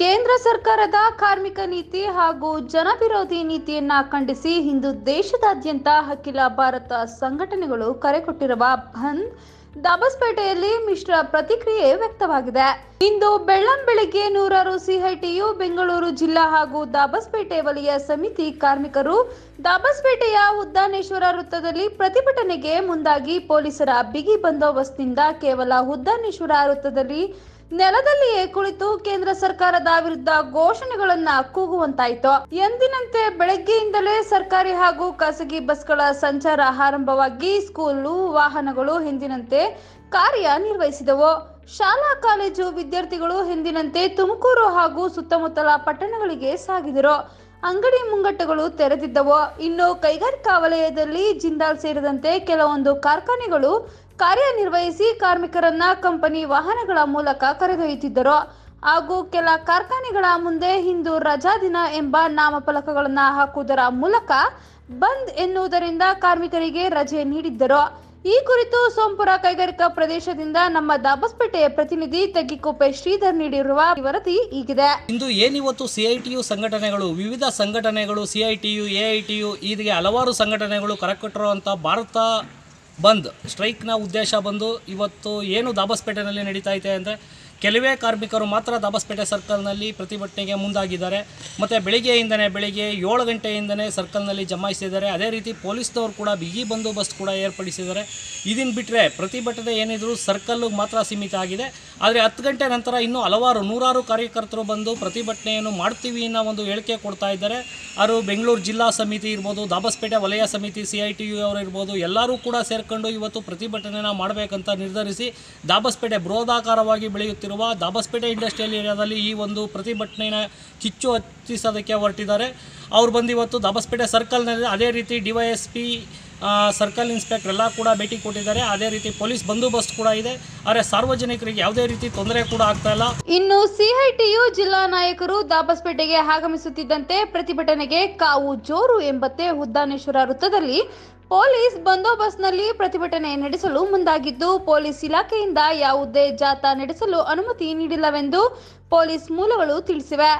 ಕೇಂದ್ರ ಸರ್ಕಾರದ ಕಾರ್ಮಿಕ ನೀತಿ ಹಾಗೂ ಜನವಿರೋಧಿ ನೀತಿಯನ್ನ ಖಂಡಿಸಿ ಇಂದು ದೇಶದಾದ್ಯಂತ ಅಖಿಲ ಭಾರತ ಸಂಘಟನೆಗಳು ಕರೆ ಕೊಟ್ಟಿರುವ ಬಂದ್ ದಾಬಸ್ಪೇಟೆಯಲ್ಲಿ ಮಿಶ್ರ ಪ್ರತಿಕ್ರಿಯೆ ವ್ಯಕ್ತವಾಗಿದೆ ಇಂದು ಬೆಳ್ಳಂ ಬೆಳಿಗ್ಗೆ ನೂರಾರು ಸಿಐಟಿಯು ಬೆಂಗಳೂರು ಜಿಲ್ಲಾ ಹಾಗೂ ದಾಬಸ್ಪೇಟೆ ವಲಯ ಸಮಿತಿ ಕಾರ್ಮಿಕರು ದಾಬಸ್ಪೇಟೆಯ ಉದ್ದಾನೇಶ್ವರ ವೃತ್ತದಲ್ಲಿ ಪ್ರತಿಭಟನೆಗೆ ಮುಂದಾಗಿ ಪೊಲೀಸರ ಬಿಗಿ ಬಂದೋಬಸ್ತ್ನಿಂದ ಕೇವಲ ಉದ್ದಾನೇಶ್ವರ ವೃತ್ತದಲ್ಲಿ ನೆಲದಲ್ಲಿಯೇ ಕುಳಿತು ಕೇಂದ್ರ ಸರ್ಕಾರದ ವಿರುದ್ಧ ಘೋಷಣೆಗಳನ್ನ ಕೂಗುವಂತಾಯಿತು ಎಂದಿನಂತೆ ಬೆಳಗ್ಗೆಯಿಂದಲೇ ಸರ್ಕಾರಿ ಹಾಗೂ ಖಾಸಗಿ ಬಸ್ಗಳ ಸಂಚಾರ ಆರಂಭವಾಗಿ ಸ್ಕೂಲು ವಾಹನಗಳು ಎಂದಿನಂತೆ ಕಾರ್ಯ ನಿರ್ವಹಿಸಿದವು ಶಾಲಾ ಕಾಲೇಜು ವಿದ್ಯಾರ್ಥಿಗಳು ಹಿಂದಿನಂತೆ ತುಮಕೂರು ಹಾಗೂ ಸುತ್ತಮುತ್ತಲ ಪಟ್ಟಣಗಳಿಗೆ ಸಾಗಿದರು ಅಂಗಡಿ ಮುಂಗಟ್ಟುಗಳು ತೆರೆದಿದ್ದವು ಇನ್ನು ಕೈಗಾರಿಕಾ ವಲಯದಲ್ಲಿ ಜಿಂದಾಲ್ ಸೇರಿದಂತೆ ಕೆಲವೊಂದು ಕಾರ್ಖಾನೆಗಳು ಕಾರ್ಯನಿರ್ವಹಿಸಿ ಕಾರ್ಮಿಕರನ್ನ ಕಂಪನಿ ವಾಹನಗಳ ಮೂಲಕ ಕರೆದೊಯ್ಯುತ್ತಿದ್ದರು ಹಾಗೂ ಕೆಲ ಕಾರ್ಖಾನೆಗಳ ಮುಂದೆ ಹಿಂದೂ ರಜಾ ದಿನ ಎಂಬ ನಾಮಫಲಕಗಳನ್ನು ಹಾಕುವುದರ ಮೂಲಕ ಬಂದ್ ಎನ್ನುವುದರಿಂದ ಕಾರ್ಮಿಕರಿಗೆ ರಜೆ ನೀಡಿದ್ದರು ಈ ಕುರಿತು ಸೋಂಪುರ ಕೈಗಾರಿಕಾ ಪ್ರದೇಶದಿಂದ ನಮ್ಮ ದಾಬಸ್ಪೇಟೆಯ ಪ್ರತಿನಿಧಿ ತಗ್ಗಿಕೋಪೆ ಶ್ರೀಧರ್ ನೀಡಿರುವ ವರದಿ ಈಗಿದೆ ಇಂದು ಏನಿವತ್ತು ಸಿಐಟಿಯು ಸಂಘಟನೆಗಳು ವಿವಿಧ ಸಂಘಟನೆಗಳು ಸಿಐಟಿಯು ಎಐಟಿಯು ಹೀಗೆ ಹಲವಾರು ಸಂಘಟನೆಗಳು ಕರಕಟ್ಟಿರುವಂತಹ ಭಾರತ ಬಂದ್ ಸ್ಟ್ರೈಕ್ನ ಉದ್ದೇಶ ಬಂದು ಇವತ್ತು ಏನು ದಾಬಸ್ಪೇಟೆಯಲ್ಲಿ ನಡೀತಾ ಇದೆ ಅಂದರೆ ಕೆಲವೇ ಕಾರ್ಮಿಕರು ಮಾತ್ರ ದಾಬಸ್ಪೇಟೆ ಸರ್ಕಲ್ನಲ್ಲಿ ಪ್ರತಿಭಟನೆಗೆ ಮುಂದಾಗಿದ್ದಾರೆ ಮತ್ತು ಬೆಳಿಗ್ಗೆಯಿಂದನೇ ಬೆಳಿಗ್ಗೆ ಏಳು ಗಂಟೆಯಿಂದನೇ ಸರ್ಕಲ್ನಲ್ಲಿ ಜಮಾಯಿಸಿದ್ದಾರೆ ಅದೇ ರೀತಿ ಪೊಲೀಸ್ನವರು ಕೂಡ ಬಿಗಿ ಬಂದೋಬಸ್ತ್ ಕೂಡ ಏರ್ಪಡಿಸಿದ್ದಾರೆ ಇದನ್ನು ಬಿಟ್ಟರೆ ಪ್ರತಿಭಟನೆ ಏನಿದ್ರು ಸರ್ಕಲ್ಗೆ ಮಾತ್ರ ಸೀಮಿತ ಆಗಿದೆ ಆದರೆ ಹತ್ತು ಗಂಟೆ ನಂತರ ಇನ್ನೂ ಹಲವಾರು ನೂರಾರು ಕಾರ್ಯಕರ್ತರು ಬಂದು ಪ್ರತಿಭಟನೆಯನ್ನು ಮಾಡ್ತೀವಿ ಅನ್ನೋ ಒಂದು ಹೇಳಿಕೆ ಕೊಡ್ತಾ ಇದ್ದಾರೆ ಅವರು ಬೆಂಗಳೂರು ಜಿಲ್ಲಾ ಸಮಿತಿ ಇರ್ಬೋದು ದಾಬಸ್ಪೇಟೆ ವಲಯ ಸಮಿತಿ ಸಿ ಐ ಟಿ ಯು ಅವರು ಇರ್ಬೋದು ಎಲ್ಲರೂ ಕೂಡ ಸೇರಿಕೊಂಡು ಇವತ್ತು ಪ್ರತಿಭಟನೆನ ಮಾಡಬೇಕಂತ ನಿರ್ಧರಿಸಿ ದಾಬಸ್ಪೇಟೆ ಬೃಹದಾಕಾರವಾಗಿ ಬೆಳೆಯುತ್ತಿರುವ ಆಗ್ತಿರುವ ದಾಬಸ್ಪೇಟೆ ಇಂಡಸ್ಟ್ರಿಯಲ್ ಏರಿಯಾದಲ್ಲಿ ಈ ಒಂದು ಪ್ರತಿಭಟನೆಯ ಕಿಚ್ಚು ಹತ್ತಿಸೋದಕ್ಕೆ ಹೊರಟಿದ್ದಾರೆ ಅವ್ರು ಬಂದು ಇವತ್ತು ದಾಬಸ್ಪೇಟೆ ಸರ್ಕಲ್ನಲ್ಲಿ ಅದೇ ರೀತಿ D Y S P circle inspector ಎಲ್ಲ ಕೂಡ ಭೇಟಿ ಕೊಟ್ಟಿದ್ದಾರೆ ಅದೇ ರೀತಿ ಪೊಲೀಸ್ ಬಂದೋಬಸ್ತ್ ಕೂಡ ಇದೆ ಆದರೆ ಸಾರ್ವಜನಿಕರಿಗೆ ಯಾವುದೇ ರೀತಿ ತೊಂದರೆ ಕೂಡ ಆಗ್ತಾ ಇಲ್ಲ ಇನ್ನು ಸಿಐಟಿಯು ಜಿಲ್ಲಾ ನಾಯಕರು ದಾಬಸ್ಪೇಟೆಗೆ ಆಗಮಿಸುತ್ತಿದ್ದಂತೆ ಪ್ರತಿಭಟನೆಗೆ ಕಾವು ಜೋರು ಎಂಬತ್ತೆ ಉದ್ದಾನೇಶ್ವರ ವೃತ್ತದಲ್ಲಿ ಪೊಲೀಸ್ ಬಂದೋಬಸ್ತ್ನಲ್ಲಿ ಪ್ರತಿಭಟನೆ ನಡೆಸಲು ಮುಂದಾಗಿದ್ದು ಪೊಲೀಸ್ ಇಲಾಖೆಯಿಂದ ಯಾವುದೇ ಜಾಥಾ ನಡೆಸಲು ಅನುಮತಿ ನೀಡಿಲ್ಲವೆಂದು ಪೊಲೀಸ್ ಮೂಲಗಳು ತಿಳಿಸಿವೆ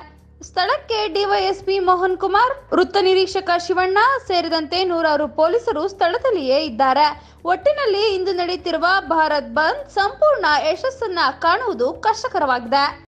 ಸ್ಥಳಕ್ಕೆ ಡಿವೈಎಸ್ಪಿ ಮೋಹನ್ ಕುಮಾರ್ ವೃತ್ತ ನಿರೀಕ್ಷಕ ಶಿವಣ್ಣ ಸೇರಿದಂತೆ ನೂರಾರು ಪೊಲೀಸರು ಸ್ಥಳದಲ್ಲಿಯೇ ಇದ್ದಾರೆ ಒಟ್ಟಿನಲ್ಲಿ ಇಂದು ನಡೆಯುತ್ತಿರುವ ಭಾರತ್ ಬಂದ್ ಸಂಪೂರ್ಣ ಯಶಸ್ಸನ್ನ ಕಾಣುವುದು ಕಷ್ಟಕರವಾಗಿದೆ